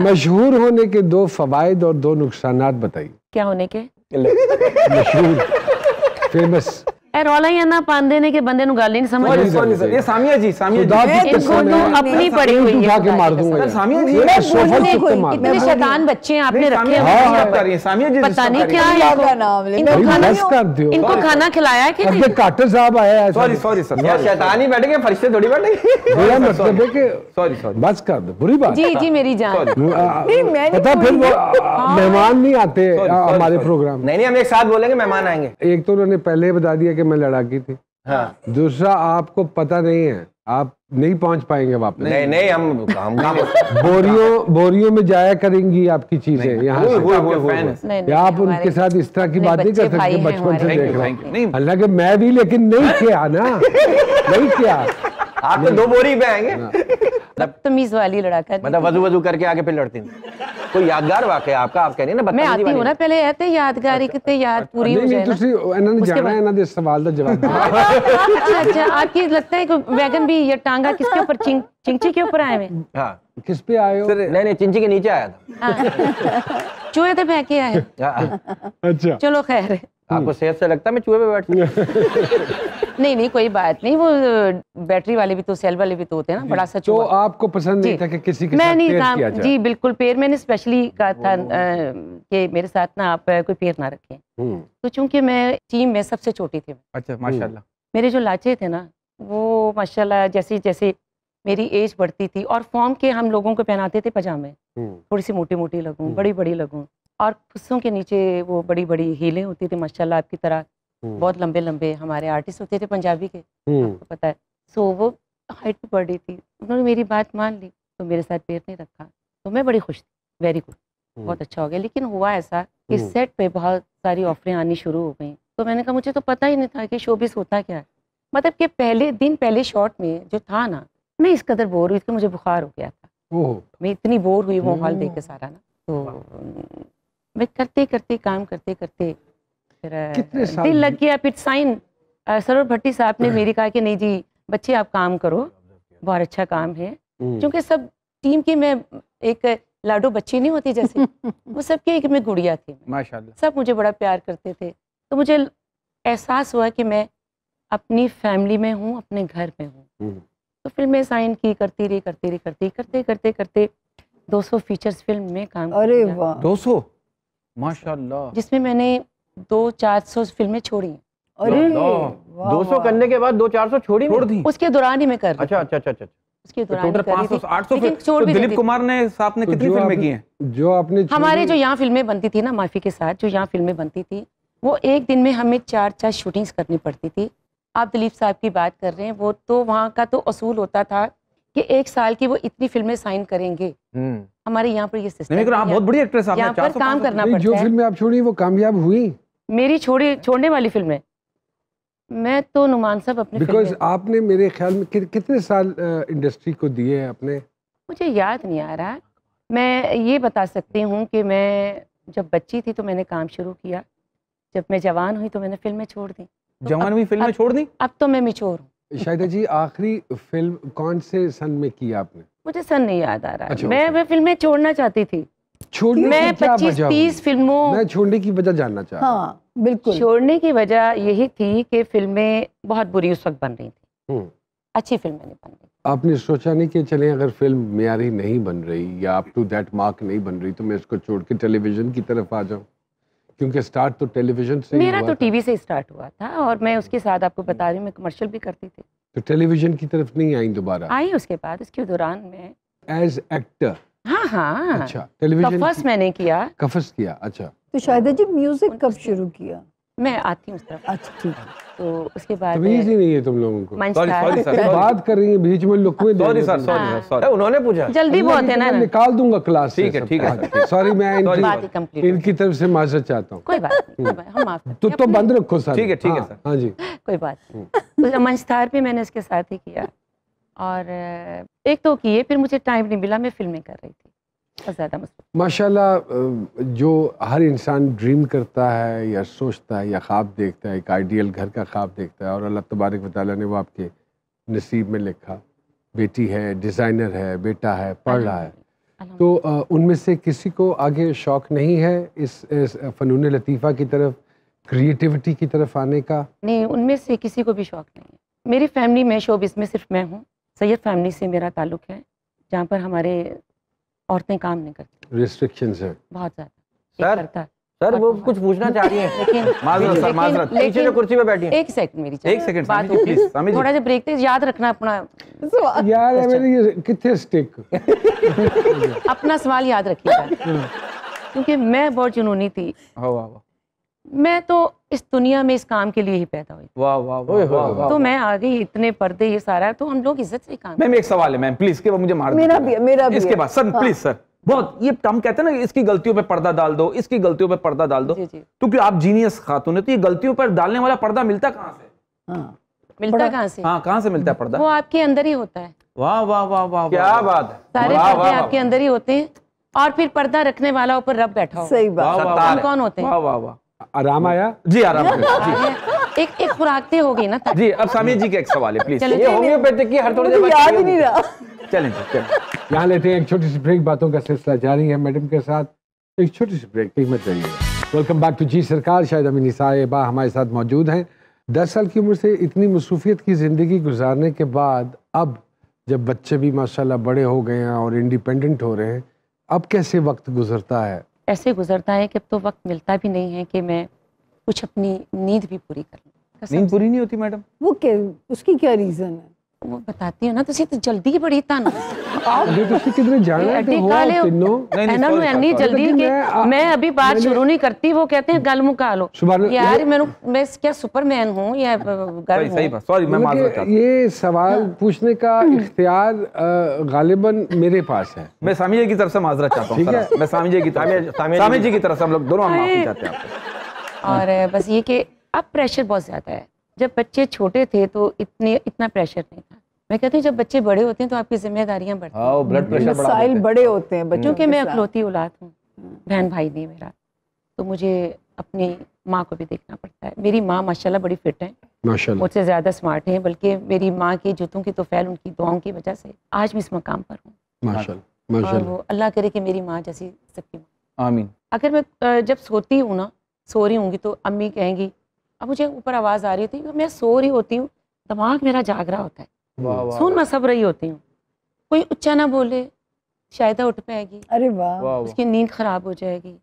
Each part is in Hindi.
मशहूर होने के दो फवायद और दो नुकसान बताइए क्या होने के मशहूर फेमस रौला ही ਹੀ ਨਾ ਪਾਉਂਦੇ ਨੇ ਕਿ ਬੰਦੇ तो अपनी पड़ी हुई है मार दूंगा जी मैं शैतान बच्चे हैं आपने रखे हैं पता नहीं क्या है इनको खाना इनको खाना खिलाया है कि नहीं काटर साहब आया है सॉरी सॉरी सर शैतान ही थोड़ी मतलब है कि सॉरी सॉरी बस कर दो बुरी बात जी जी मेरी जान नहीं मैं पता फिर मेहमान नहीं आते हमारे प्रोग्राम नहीं नहीं हम एक साथ बोलेंगे मेहमान आएंगे एक तो उन्होंने पहले बता दिया कि मैं लड़ाकी थी हाँ। दूसरा आपको पता नहीं है आप नहीं पहुंच पाएंगे वापस नहीं नहीं नहीं हम काम हम बोरियों बोरियों में जाया करेंगी आपकी चीजें यहाँ से आप उनके साथ इस तरह की बात नहीं कर सकते बचपन से देख रहे हालांकि मैं भी लेकिन नहीं किया ना नहीं किया आप तो दो बोरी पे आएंगे हाँ। तमीज वाली लड़ाकर मतलब वजू वजू करके आगे फिर लड़ती यादगार वाक है आपका आप कह ਨਾ ਬਤਾ ना मैं आती हूं ना पहले ਤੇ यादगार ਕਿਤੇ ਯਾਦ याद पूरी हो जाए नहीं ਇਹਨਾਂ इन्होंने जाना है ਦੇ सवाल का जवाब अच्छा अच्छा आपके लगता है कि वैगन भी या टांगा किसके ऊपर चिंची के ऊपर आए हुए हां किस पे आए हो नहीं नहीं चिंची के नीचे आया था हाँ। चूहे तो बह के आए हाँ। अच्छा चलो खैर है आपको हम्म। सेहत से लगता है मैं चूहे पे बैठ नहीं नहीं कोई बात नहीं वो बैटरी वाले भी तो सेल वाले भी तो होते हैं ना बड़ा सा तो आपको पसंद नहीं था कि किसी के मैं साथ नहीं पेर था किया जाए। जी बिल्कुल पेड़ मैंने स्पेशली कहा था कि मेरे साथ ना आप कोई पेड़ ना रखें हम्म। तो चूंकि मैं टीम में सबसे छोटी थी अच्छा हम्म। माशाल्लाह मेरे जो लाचे थे ना वो माशाल्लाह जैसे जैसे मेरी एज बढ़ती थी और फॉर्म के हम लोगों को पहनाते थे पजामे थोड़ी सी मोटी मोटी लगूँ बड़ी बड़ी लगूँ और कुर्सों के नीचे वो बड़ी बड़ी हीलें होती थी माशाल्लाह आपकी तरह हम्म। बहुत लंबे लंबे हमारे आर्टिस्ट होते थे पंजाबी के हम्म। आपको पता है सो वो हाइट भी बढ़ थी उन्होंने मेरी बात मान ली तो मेरे साथ पैर नहीं रखा तो मैं बड़ी खुश थी वेरी गुड हम्म। बहुत अच्छा हो गया लेकिन हुआ ऐसा कि सेट पर बहुत सारी ऑफरें आनी शुरू हो गई तो मैंने कहा मुझे तो पता ही नहीं था कि शोबिस होता क्या है मतलब कि पहले दिन पहले शॉट में जो था ना मैं इस कदर बोर हुई थी मुझे बुखार हो गया था मैं इतनी बोर हुई माहौल देख के सारा ना तो मैं करते करते काम करते करते कितने दिल लग गया साइन सरोवर भट्टी साहब ने मेरी कहा कि नहीं जी बच्चे आप काम करो बहुत अच्छा काम है हम्म। क्योंकि सब टीम की मैं एक लाडो बच्ची नहीं होती जैसे वो सबके एक मैं गुड़िया थी माशाल्लाह सब मुझे बड़ा प्यार करते थे तो मुझे एहसास हुआ कि मैं अपनी फैमिली में हूँ अपने घर में हूँ हम्म। तो फिल्में साइन की करती रही करती रही करती करते करते करते 200 फीचर्स फिल्म में काम अरे वाह 200 माशाल्लाह जिसमें मैंने दो चार सौ फिल्में छोड़ी अरे दो सौ करने के बाद दो चार सौ छोड़ी छोड़ दी उसके दौरान ही मैं कर अच्छा, अच्छा अच्छा अच्छा, अच्छा। तो तो तो हमारे जो यहाँ फिल्में बनती थी ना माफी के साथ जो यहाँ फिल्में बनती थी वो एक दिन में हमें चार चार शूटिंग्स करनी पड़ती थी आप दिलीप साहब की बात कर रहे हैं वो तो वहाँ का तो असूल होता था कि एक साल की वो इतनी फिल्में साइन करेंगे हम्म। हमारे यहाँ पर ये सिस्टम नहीं आप बहुत बड़ी एक्ट्रेस यहाँ पर काम करना पड़ता जो फिल्में आप छोड़ी वो कामयाब हुई मेरी छोड़ी छोड़ने वाली फिल्में मैं तो नुमान साहब अपने बिकॉज आपने मेरे ख्याल में कि, कितने साल इंडस्ट्री को दिए हैं आपने मुझे याद नहीं आ रहा मैं ये बता सकती हूँ कि मैं जब बच्ची थी तो मैंने काम शुरू किया जब मैं जवान हुई तो मैंने फिल्में छोड़ दी तो जवान हुई फिल्में छोड़ दी अब तो मैं मिचोर हूँ शायदा जी आखिरी फिल्म कौन से सन में की आपने मुझे सन नहीं याद आ रहा अच्छा, मैं वह अच्छा। फिल्में छोड़ना चाहती थी छोड़ने मैं पच्चीस तीस फिल्मों मैं छोड़ने की वजह जानना चाहती हाँ बिल्कुल छोड़ने की वजह यही थी कि फिल्में बहुत बुरी उस वक्त बन रही थी हम्म। अच्छी फिल्में नहीं बन रही आपने सोचा नहीं कि चले अगर फिल्म मेयारी नहीं बन रही या अप टू दैट मार्क नहीं बन रही तो मैं इसको छोड़ के टेलीविजन की तरफ आ जाऊँ क्योंकि स्टार्ट तो टेलीविजन से मेरा तो टीवी से स्टार्ट हुआ था और मैं उसके साथ आपको बता रही हूँ कमर्शियल भी करती थी तो टेलीविजन की तरफ नहीं आई दोबारा आई उसके बाद उसके दौरान में एज एक्टर हाँ हाँ अच्छा टेलीविजन कफस मैंने किया कफस किया अच्छा तो शायद जी म्यूजिक कब शुरू किया मैं आती हूँ अच्छा ठीक है तो उसके बाद तो इजी नहीं है तुम लोगों को बात कर रही है बीच में लोग कोई सॉरी सर सॉरी सॉरी उन्होंने पूछा जल्दी बहुत है ना निकाल दूंगा क्लास ठीक है ठीक है सॉरी हाँ, मैं इनकी इनकी तरफ से माजर चाहता हूँ कोई बात हम तो तो बंद रखो सर ठीक है ठीक है हाँ, हाँ जी कोई बात नहीं हम्म। तो मंचतार भी मैंने इसके साथ ही किया और एक तो किए फिर मुझे टाइम नहीं मिला मैं फिल्में कर रही थी माशाल्लाह जो हर इंसान ड्रीम करता है या सोचता है या ख्वाब देखता है एक आइडियल घर का ख्वाब देखता है और अल्लाह तबारक वाली ने वो आपके नसीब में लिखा बेटी है डिज़ाइनर है बेटा है पढ़ रहा है तो उनमें से किसी को आगे शौक नहीं है इस, इस फ़नून लतीफ़ा की तरफ क्रिएटिविटी की तरफ आने का नहीं उनमें से किसी को भी शौक नहीं है मेरी फैमिली में शोब इसमें सिर्फ मैं हूँ सैयद फैमिली से मेरा ताल्लुक़ है जहाँ पर हमारे औरतें काम नहीं करती रिस्ट्रिक्शन है बहुत ज्यादा सर वो तो कुछ पूछना चाह रही है लेकिन माजरत कुर्सी पे बैठी एक सेकंड मेरी एक सेकंड बात हो प्लीज थोड़ा सा ब्रेक दे याद रखना अपना यार अच्छा। मेरे ये कितने स्टिक अपना सवाल याद रखिएगा क्योंकि मैं बहुत जुनूनी थी मैं तो इस दुनिया में इस काम के लिए ही पैदा हुई वाह वाह वाह वाह तो मैं आ गई इतने पर्दे ये सारा तो हम लोग इज्जत से काम मैम एक सवाल है मैम प्लीज के मुझे मार मेरा भी मेरा भी इसके बाद सर प्लीज हाँ। सर बहुत ये टम कहते हैं ना इसकी गलतियों पे पर्दा डाल दो इसकी गलतियों पे पर्दा डाल दो तो क्योंकि आप जीनियस खातून है तो ये गलतियों पर डालने वाला पर्दा मिलता कहाँ से हाँ। मिलता कहाँ से हाँ कहाँ से मिलता है पर्दा वो आपके अंदर ही होता है वाह वाह वाह वाह क्या बात है सारे पर्दे आपके अंदर ही होते हैं और फिर पर्दा रखने वाला ऊपर रब बैठा सही बात कौन होते हैं वाह वाह वाह आराम आया जी आराम आया जी एक एक खुराकते गई ना जी अब सामिया जी का एक सवाल है प्लीज ये होम्योपैथिक की हर थोड़ी देर याद ही नहीं रहा चलें यहां लेते हैं एक छोटी सी ब्रेक बातों का सिलसिला जारी है मैडम के साथ एक छोटी सी ब्रेक कहीं मत चाहिए वेलकम बैक टू जी सरकार शायद अमीन साहिबा हमारे साथ मौजूद हैं दस साल की उम्र से इतनी मसरूफियत की ज़िंदगी गुजारने के बाद अब जब बच्चे भी माशाल्लाह बड़े हो गए हैं और इंडिपेंडेंट हो रहे हैं अब कैसे वक्त गुजरता है ऐसे गुजरता है कि अब तो वक्त मिलता भी नहीं है कि मैं कुछ अपनी नींद भी पूरी कर लूँ नींद पूरी नहीं होती मैडम वो क्या उसकी क्या रीज़न है वो बताती है ना ਤੁਸੀਂ ਤੇ ਜਲਦੀ ਬੜੀ ਤੁਹਾਨੂੰ ਆਪ ਜੇ ਤੁਸੀਂ ਕਿਧਰੇ ਜਾਣਾ ਹੈ ਤੇ ਹੋ ਤਿੰਨੋਂ ਇਹਨਾਂ ਨੂੰ ਇੰਨੀ ਜਲਦੀ ਕਿ ਮੈਂ ਅਭੀ ਬਾਤ ਸ਼ੁਰੂ ਨਹੀਂ ਕਰਤੀ ਉਹ ਕਹਤੇ ਗੱਲ ਮੁਕਾ ਲੋ यार ਮੈਨੂੰ मैं क्या सुपरमैन हूं या गर्ल हूं सही बात सॉरी मैं माफ ये सवाल हाँ। पूछने का हम्म। इख्तियार गालिबन मेरे पास है मैं सामी की तरफ से माजरा चाहता हूं सर मैं सामी जी की सामी जी की तरफ से हम लोग दोनों माफी चाहते हैं और बस ये कि अब प्रेशर बहुत ज्यादा है जब बच्चे छोटे थे तो इतने इतना प्रेशर नहीं था मैं कहती हूँ जब बच्चे बड़े होते हैं तो आपकी जिम्मेदारियाँ बढ़ती हाँ, बड़े होते हैं बच्चों हम्म। के मैं अखलौती औलाद हूँ हाँ। बहन भाई नहीं मेरा तो मुझे अपनी माँ को भी देखना पड़ता है मेरी माँ माशाल्लाह बड़ी फिट है मुझसे ज़्यादा स्मार्ट है बल्कि मेरी माँ के जूतों की फैल उनकी दुआओं की वजह से आज भी इस मकाम पर हूँ वो अल्लाह करे कि मेरी माँ जैसी सबकी माँ अगर मैं जब सोती हूँ ना सो रही होंगी तो अम्मी कहेंगी अब मुझे ऊपर आवाज़ आ रही होती है मैं सो रही होती हूँ दिमाग मेरा जाग रहा होता है सुन मैं सब रही होती हूँ कोई उच्चा ना बोले शायद उठ पाएगी अरे वाह उसकी नींद खराब हो जाएगी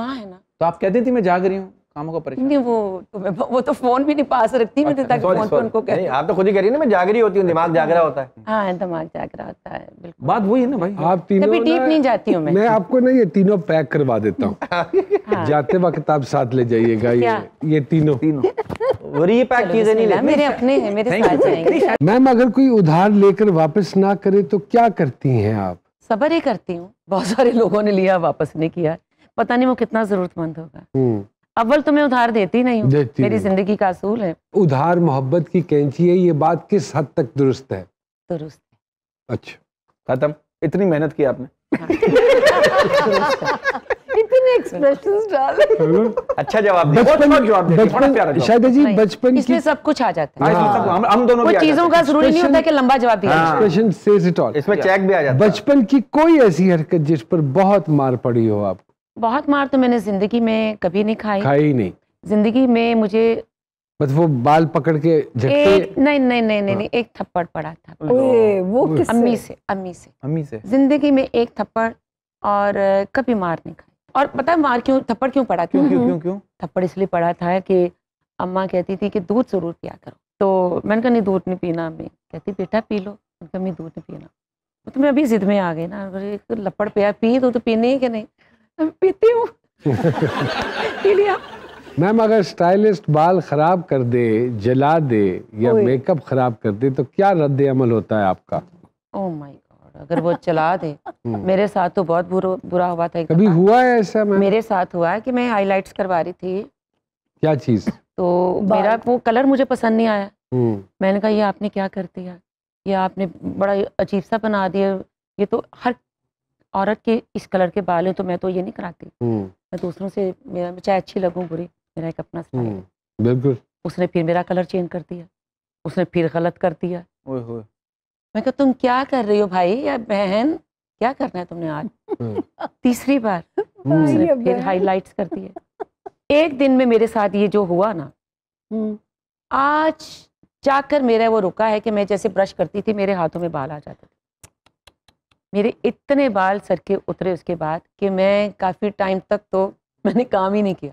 माँ है ना तो आप कहती थी मैं जाग रही हूँ कामों का परेशान नहीं वो तो मैं वो तो फोन भी नहीं पास रखती मैं तक फोन पे उनको नहीं आप तो खुद ही कह रही ना मैं जागरी होती हूँ अच्छा। दिमाग जागरा होता है हाँ दिमाग जागरा होता है बिल्कुल बात वही है ना भाई आप तीनों कभी डीप नहीं जाती हूँ मैं मैं आपको ना ये तीनों पैक करवा देता हूँ हाँ। जाते वक्त आप साथ ले जाइएगा ये ये तीनों तीनों और ये पैक चीजें नहीं लेती मेरे अपने हैं मेरे साथ जाएंगे मैम अगर कोई उधार लेकर वापस ना करे तो क्या करती हैं आप सबर ही करती हूँ बहुत सारे लोगों ने लिया वापस नहीं किया पता नहीं वो कितना जरूरतमंद होगा हम्म। अव्वल तुम्हें तो उधार देती नहीं हूँ मेरी जिंदगी का असूल है उधार मोहब्बत की कैंची है ये बात किस हद तक दुरुस्त है दुरुस्त है अच्छा खत्म इतनी मेहनत की आपने हाँ। अच्छा जवाब जवाब जी बचपन इसमें सब कुछ आ जाता है हाँ, हम हम दोनों कुछ चीजों का जरूरी नहीं होता कि लंबा जवाब दिया एक्सप्रेशन इसमें चेक भी आ जाता है बचपन की कोई ऐसी हरकत जिस पर बहुत मार पड़ी हो आपको बहुत मार तो मैंने जिंदगी में कभी नहीं खाई खाई नहीं जिंदगी में मुझे बस वो बाल पकड़ के झटके नहीं नहीं नहीं नहीं नहीं एक थप्पड़ पड़ा था ओए वो अम्मी से अम्मी से अम्मी से जिंदगी में एक थप्पड़ और कभी मार नहीं खाई और पता है मार क्यों थप्पड़ क्यों पड़ा क्यों क्यों क्यों क्यों थप्पड़ इसलिए पड़ा था कि अम्मा कहती थी कि दूध जरूर पिया करो तो मैंने कहा नहीं दूध नहीं पीना अम्मी कहती बेटा पी लो मैंने कहा मैं दूध नहीं पीना तो मैं अभी जिद में आ गई ना लपड़ पिया पी तो, तो पीने ही क्या नहीं पीती हूँ मैम अगर स्टाइलिस्ट बाल खराब कर दे जला दे या मेकअप खराब कर दे तो क्या रद्द अमल होता है आपका ओह माय गॉड अगर वो चला दे हम्म। मेरे साथ तो बहुत बुरा हुआ था कभी हुआ है ऐसा मैं मेरे साथ हुआ है कि मैं हाइलाइट्स करवा रही थी क्या चीज तो मेरा वो कलर मुझे पसंद नहीं आया हम्म। मैंने कहा ये आपने क्या कर दिया ये आपने बड़ा अजीब सा बना दिया ये तो हर औरत के इस कलर के बाल हैं तो मैं तो ये नहीं कराती हम्म। मैं दूसरों से मेरा चाहे अच्छी लगूँ बुरी मेरा एक अपना हम्म, बिल्कुल उसने फिर मेरा कलर चेंज कर दिया उसने फिर गलत कर दिया मैं कहा तुम क्या कर रही हो भाई या बहन क्या करना है तुमने आज हम्म। तीसरी बार उसने फिर हाईलाइट कर दिए एक दिन में मेरे साथ ये जो हुआ ना आज जाकर मेरा वो रुका है कि मैं जैसे ब्रश करती थी मेरे हाथों में बाल आ जाते थे मेरे इतने बाल सर के उतरे उसके बाद कि मैं काफ़ी टाइम तक तो मैंने काम ही नहीं किया